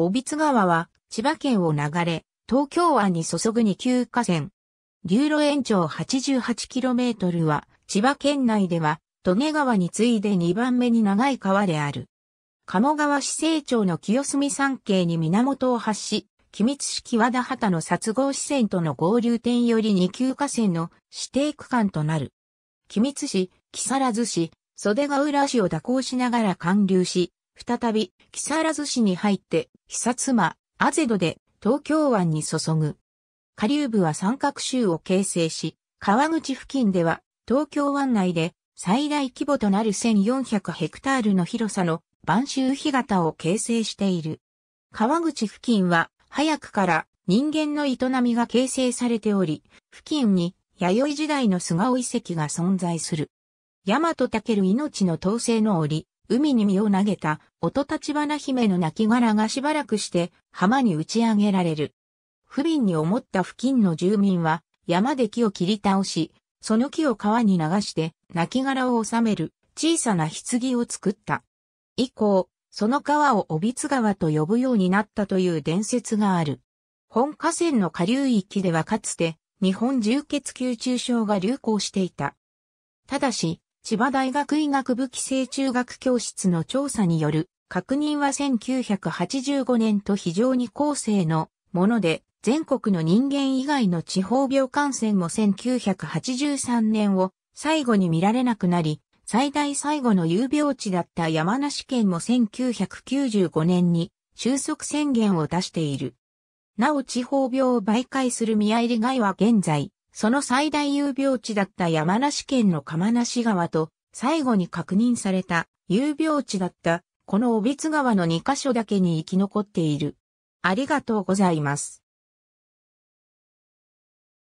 小櫃川は千葉県を流れ、東京湾に注ぐ2級河川。流路延長 88km は、千葉県内では、利根川に次いで2番目に長い川である。鴨川市政庁の清澄山系に源を発し、君津市木和田畑の殺合支線との合流点より2級河川の指定区間となる。君津市、木更津市、袖ヶ浦市を蛇行しながら貫流し、再び、木更津市に入って、久妻、アゼドで、東京湾に注ぐ。下流部は三角州を形成し、川口付近では、東京湾内で、最大規模となる1400ヘクタールの広さの、晩州干潟を形成している。川口付近は、早くから人間の営みが形成されており、付近に弥生時代の菅生遺跡が存在する。大和武尊命の統制の折、海に身を投げた、音立花姫の亡骸がしばらくして浜に打ち上げられる。不憫に思った付近の住民は、山で木を切り倒し、その木を川に流して、亡骸を収める小さな棺を作った。以降、その川を帯津川と呼ぶようになったという伝説がある。本河川の下流域ではかつて、日本重血吸中症が流行していた。ただし、千葉大学医学部寄生中学教室の調査による確認は1985年と非常に後世のもので、全国の人間以外の地方病感染も1983年を最後に見られなくなり、最大最後の有病地だった山梨県も1995年に収束宣言を出している。なお地方病を媒介する見合い以外は現在、その最大有病地だった山梨県の釜梨川と、最後に確認された有病地だった、この尾津川の2カ所だけに生き残っている。ありがとうございます。